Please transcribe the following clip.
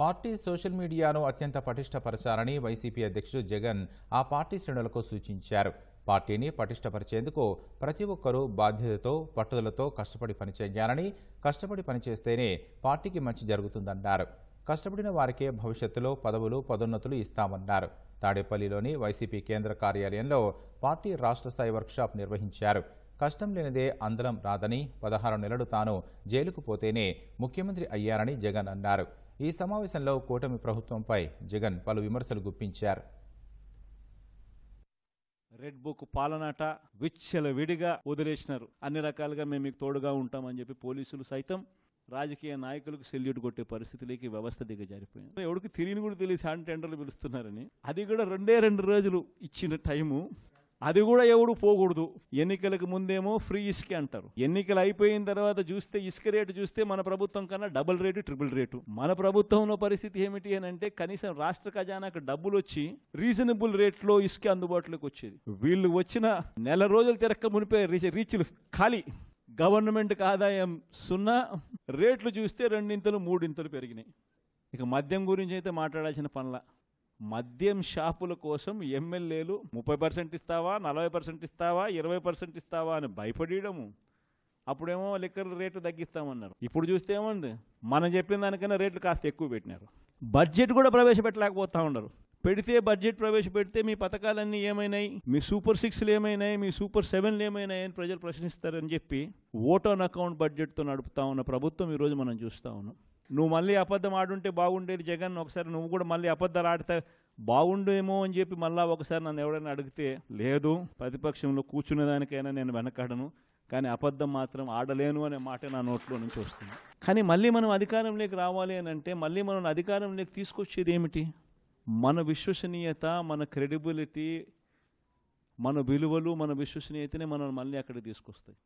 party social మీడియాను అత్యంత పటిష్టపరచాలని YCP అధ్యక్షుడు జగన్ ఆ పార్టీ శ్రేణులకు సూచించారు పార్టీని పటిష్టపరిచేందుకు ప్రతి ఒక్కరూ బాధ్యతతో పట్టుదలతో కష్టపడి పనిచేయాలని కష్టపడి పనిచేస్తేనే పార్టీకి మంచి జరుగుతుందన్నారు కష్టపడిన వారికే భవిష్యత్తులో పదవులు పదోన్నతులు ఇస్తామన్నారు తాడేపల్లిలోని వైసీపీ కేంద్ర కార్యాలయంలో పార్టీ రాష్ట్ర స్థాయి వర్క్షాప్ నిర్వహించారు కష్టం లేనిదే అందరం రాదని పదహారు నెలలు తాను జైలుకు పోతేనే ముఖ్యమంత్రి అయ్యారని జగన్ అన్నారు ఈ సమావేశంలో కూటమి ప్రభుత్వంపై జగన్ పలు విమర్శలు గుప్పించారు రెడ్ బుక్ పాలనాట విచ్చల విడిగా వదిలేసినారు అన్ని రకాలుగా మేము మీకు తోడుగా ఉంటామని చెప్పి పోలీసులు సైతం రాజకీయ నాయకులకు సెల్యూట్ కొట్టే పరిస్థితిలోకి వ్యవస్థ దిగ జారిపోయింది ఎవడికి తెలియని కూడా తెలియదు హ్యాండ్ టెండర్లు పిలుస్తున్నారని అది కూడా రెండే రెండు రోజులు ఇచ్చిన టైము అది కూడా ఎవడు పోకూడదు ఎన్నికలకు ముందేమో ఫ్రీ ఇసుక అంటారు ఎన్నికలు అయిపోయిన తర్వాత చూస్తే ఇసుక రేటు చూస్తే మన ప్రభుత్వం కన్నా డబుల్ రేటు ట్రిపుల్ రేటు మన ప్రభుత్వంలో పరిస్థితి ఏమిటి అని అంటే కనీసం రాష్ట్ర ఖజానాకు డబ్బులు వచ్చి రీజనబుల్ రేట్లో ఇసుక అందుబాటులోకి వచ్చేది వీళ్ళు వచ్చిన నెల రోజులు తిరక్క మునిపే రీచ్లు ఖాళీ గవర్నమెంట్కి ఆదాయం సున్నా రేట్లు చూస్తే రెండింతలు మూడింతలు పెరిగినాయి ఇక మద్యం గురించి అయితే మాట్లాడాల్సిన పనుల మద్యం షాపుల కోసం ఎమ్మెల్యేలు ముప్పై పర్సెంట్ ఇస్తావా నలభై పర్సెంట్ ఇస్తావా ఇరవై పర్సెంట్ ఇస్తావా అని భయపడేయడము అప్పుడేమో లిక్కర్ రేటు తగ్గిస్తామన్నారు ఇప్పుడు చూస్తే ఏమంది మనం చెప్పిన దానికన్నా రేట్లు కాస్త ఎక్కువ పెట్టినారు బడ్జెట్ కూడా ప్రవేశపెట్టలేకపోతా ఉండరు పెడితే బడ్జెట్ ప్రవేశపెడితే మీ పథకాలన్నీ ఏమైనాయి మీ సూపర్ సిక్స్లు ఏమైనాయి మీ సూపర్ సెవెన్లు ఏమైనాయి అని ప్రజలు ప్రశ్నిస్తారని చెప్పి ఓట్ అన్ అకౌంట్ బడ్జెట్తో నడుపుతా ఉన్న ప్రభుత్వం ఈరోజు మనం చూస్తూ ఉన్నాం నువ్వు మళ్ళీ అబద్ధం ఆడుంటే బాగుండేది జగన్ ఒకసారి నువ్వు కూడా మళ్ళీ అబద్ధాలు ఆడితే బాగుండేమో అని చెప్పి మళ్ళీ ఒకసారి నన్ను ఎవడైనా అడిగితే లేదు ప్రతిపక్షంలో కూర్చునేదానికైనా నేను వెనకాడను కానీ అబద్ధం మాత్రం ఆడలేను అనే మాట నా నోట్లో నుంచి వస్తుంది కానీ మళ్ళీ మనం అధికారంలోకి రావాలి అని అంటే మళ్ళీ మనం అధికారంలోకి తీసుకొచ్చేది ఏమిటి మన విశ్వసనీయత మన క్రెడిబిలిటీ మన విలువలు మన విశ్వసనీయతనే మనల్ని మళ్ళీ అక్కడికి తీసుకొస్తాయి